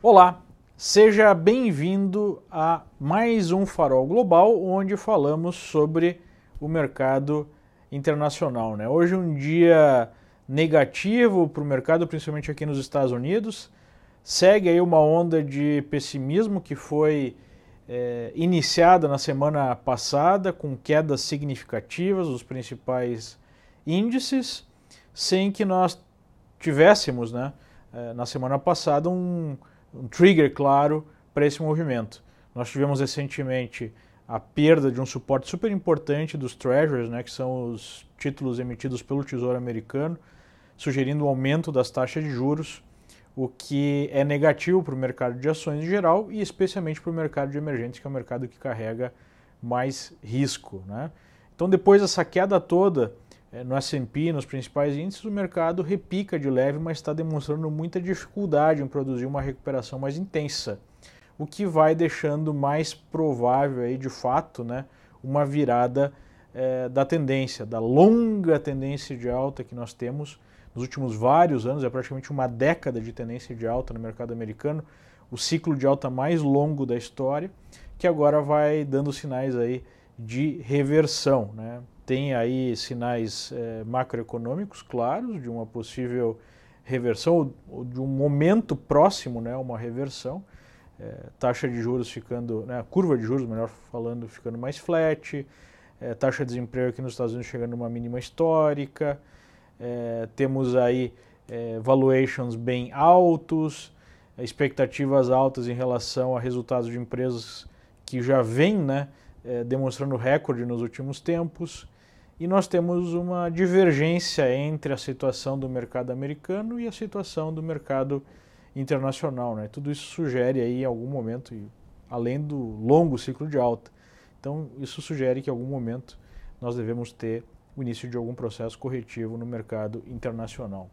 Olá, seja bem-vindo a mais um Farol Global, onde falamos sobre o mercado internacional. Né? Hoje um dia negativo para o mercado, principalmente aqui nos Estados Unidos. Segue aí uma onda de pessimismo que foi é, iniciada na semana passada, com quedas significativas dos principais índices, sem que nós tivéssemos, né, eh, na semana passada, um, um trigger claro para esse movimento. Nós tivemos recentemente a perda de um suporte super importante dos treasuries, né, que são os títulos emitidos pelo Tesouro Americano, sugerindo o um aumento das taxas de juros, o que é negativo para o mercado de ações em geral e especialmente para o mercado de emergentes, que é o mercado que carrega mais risco. Né? Então, depois dessa queda toda, é, no S&P, nos principais índices, o mercado repica de leve, mas está demonstrando muita dificuldade em produzir uma recuperação mais intensa, o que vai deixando mais provável, aí, de fato, né, uma virada é, da tendência, da longa tendência de alta que nós temos nos últimos vários anos, é praticamente uma década de tendência de alta no mercado americano, o ciclo de alta mais longo da história, que agora vai dando sinais aí de reversão, né? tem aí sinais eh, macroeconômicos claros de uma possível reversão, ou de um momento próximo, né, uma reversão, eh, taxa de juros ficando, né, curva de juros, melhor falando, ficando mais flat, eh, taxa de desemprego aqui nos Estados Unidos chegando a uma mínima histórica, temos aí valuations bem altos, expectativas altas em relação a resultados de empresas que já vêm, né, demonstrando recorde nos últimos tempos e nós temos uma divergência entre a situação do mercado americano e a situação do mercado internacional. Né? Tudo isso sugere aí em algum momento, além do longo ciclo de alta. Então, isso sugere que em algum momento nós devemos ter o início de algum processo corretivo no mercado internacional.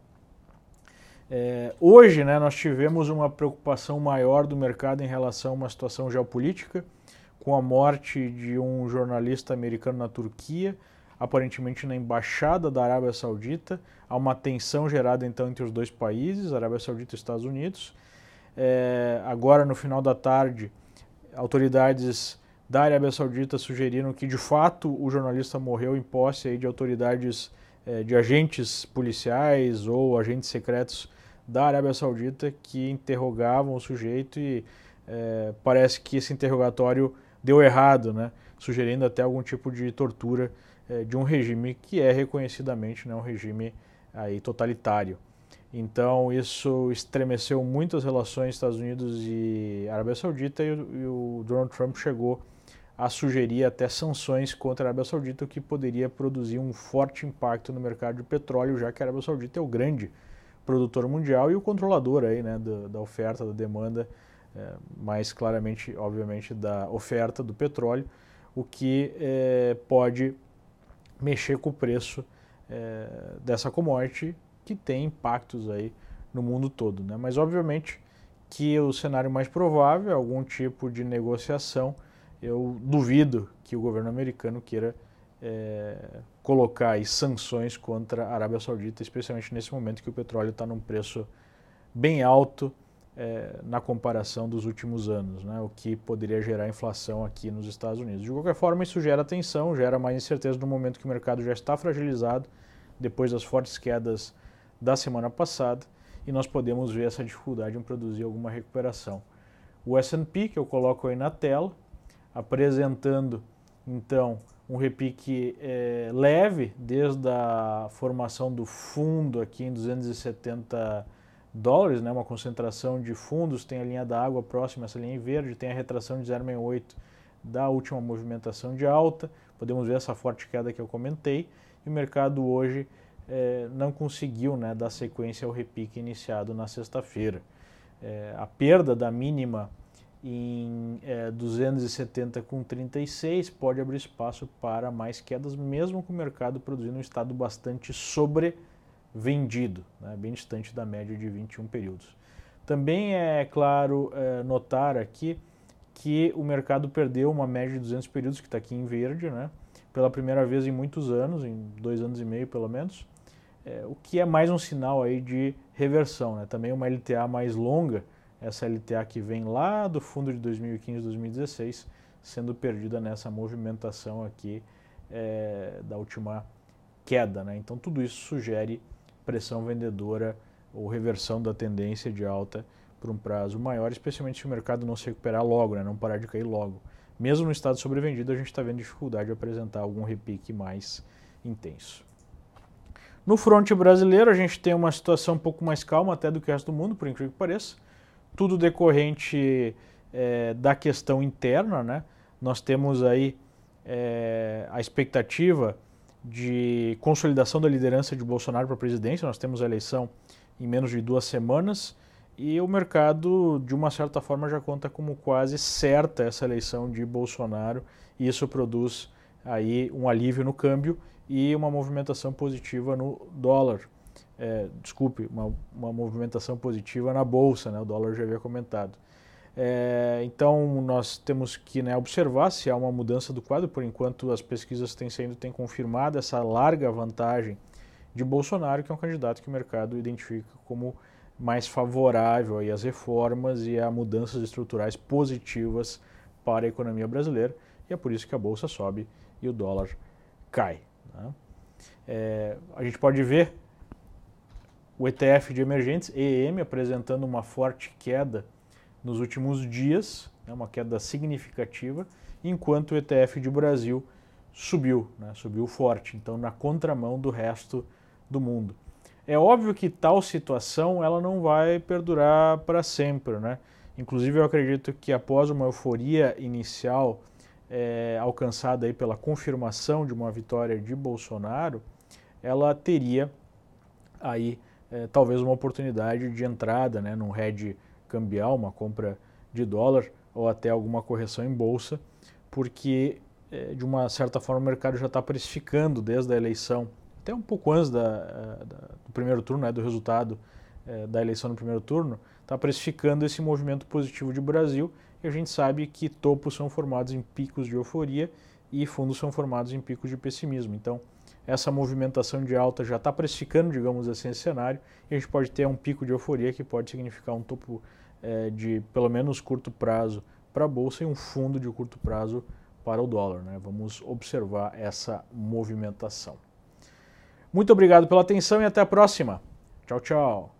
É, hoje, né, nós tivemos uma preocupação maior do mercado em relação a uma situação geopolítica, com a morte de um jornalista americano na Turquia, aparentemente na embaixada da Arábia Saudita. Há uma tensão gerada então entre os dois países, Arábia Saudita e Estados Unidos. É, agora, no final da tarde, autoridades da Arábia Saudita sugeriram que de fato o jornalista morreu em posse aí, de autoridades, é, de agentes policiais ou agentes secretos da Arábia Saudita que interrogavam o sujeito e é, parece que esse interrogatório deu errado, né? sugerindo até algum tipo de tortura eh, de um regime que é reconhecidamente né, um regime aí, totalitário. Então isso estremeceu muito as relações Estados Unidos e Arábia Saudita e, e o Donald Trump chegou a sugerir até sanções contra a Arábia Saudita, o que poderia produzir um forte impacto no mercado de petróleo, já que a Arábia Saudita é o grande produtor mundial e o controlador aí, né, da, da oferta, da demanda, é, mais claramente, obviamente, da oferta do petróleo, o que é, pode mexer com o preço é, dessa commodity que tem impactos aí no mundo todo. Né? Mas obviamente que o cenário mais provável é algum tipo de negociação. Eu duvido que o governo americano queira é, colocar aí sanções contra a Arábia Saudita, especialmente nesse momento que o petróleo está num preço bem alto é, na comparação dos últimos anos, né, o que poderia gerar inflação aqui nos Estados Unidos. De qualquer forma, isso gera tensão, gera mais incerteza no momento que o mercado já está fragilizado, depois das fortes quedas da semana passada, e nós podemos ver essa dificuldade em produzir alguma recuperação. O S&P, que eu coloco aí na tela, apresentando, então, um repique é, leve desde a formação do fundo aqui em 270 dólares, né, uma concentração de fundos, tem a linha da água próxima, essa linha em verde, tem a retração de 0,68 da última movimentação de alta, podemos ver essa forte queda que eu comentei, e o mercado hoje eh, não conseguiu né, dar sequência ao repique iniciado na sexta-feira. Eh, a perda da mínima em é, eh, 270,36 pode abrir espaço para mais quedas, mesmo com o mercado produzindo um estado bastante sobre vendido, né, bem distante da média de 21 períodos. Também é claro é, notar aqui que o mercado perdeu uma média de 200 períodos, que está aqui em verde, né, pela primeira vez em muitos anos, em dois anos e meio pelo menos, é, o que é mais um sinal aí de reversão. Né, também uma LTA mais longa, essa LTA que vem lá do fundo de 2015, 2016, sendo perdida nessa movimentação aqui é, da última queda. Né? Então tudo isso sugere pressão vendedora ou reversão da tendência de alta por um prazo maior, especialmente se o mercado não se recuperar logo, né, não parar de cair logo. Mesmo no estado sobrevendido, a gente está vendo dificuldade de apresentar algum repique mais intenso. No fronte brasileiro, a gente tem uma situação um pouco mais calma até do que o resto do mundo, por incrível que pareça. Tudo decorrente é, da questão interna, né? Nós temos aí é, a expectativa de consolidação da liderança de Bolsonaro para a presidência. Nós temos a eleição em menos de duas semanas e o mercado, de uma certa forma, já conta como quase certa essa eleição de Bolsonaro e isso produz aí um alívio no câmbio e uma movimentação positiva no dólar. É, desculpe, uma, uma movimentação positiva na bolsa, né? o dólar já havia comentado. É, então, nós temos que né, observar se há uma mudança do quadro. Por enquanto, as pesquisas têm, sendo, têm confirmado essa larga vantagem de Bolsonaro, que é um candidato que o mercado identifica como mais favorável aí às reformas e a mudanças estruturais positivas para a economia brasileira. E é por isso que a bolsa sobe e o dólar cai. Né? É, a gente pode ver o ETF de emergentes, EM, apresentando uma forte queda nos últimos dias, né, uma queda significativa, enquanto o ETF de Brasil subiu, né, subiu forte, então na contramão do resto do mundo. É óbvio que tal situação ela não vai perdurar para sempre, né? Inclusive eu acredito que após uma euforia inicial é, alcançada aí pela confirmação de uma vitória de Bolsonaro, ela teria aí é, talvez uma oportunidade de entrada, né, num hedge cambial, uma compra de dólar ou até alguma correção em bolsa, porque eh, de uma certa forma o mercado já está precificando desde a eleição, até um pouco antes da, eh, da, do primeiro turno, né, do resultado eh, da eleição no primeiro turno, está precificando esse movimento positivo de Brasil e a gente sabe que topos são formados em picos de euforia e fundos são formados em picos de pessimismo. Então, essa movimentação de alta já está precificando, digamos assim, esse cenário e a gente pode ter um pico de euforia que pode significar um topo é, de pelo menos curto prazo para a bolsa e um fundo de curto prazo para o dólar. Né? Vamos observar essa movimentação. Muito obrigado pela atenção e até a próxima. Tchau, tchau.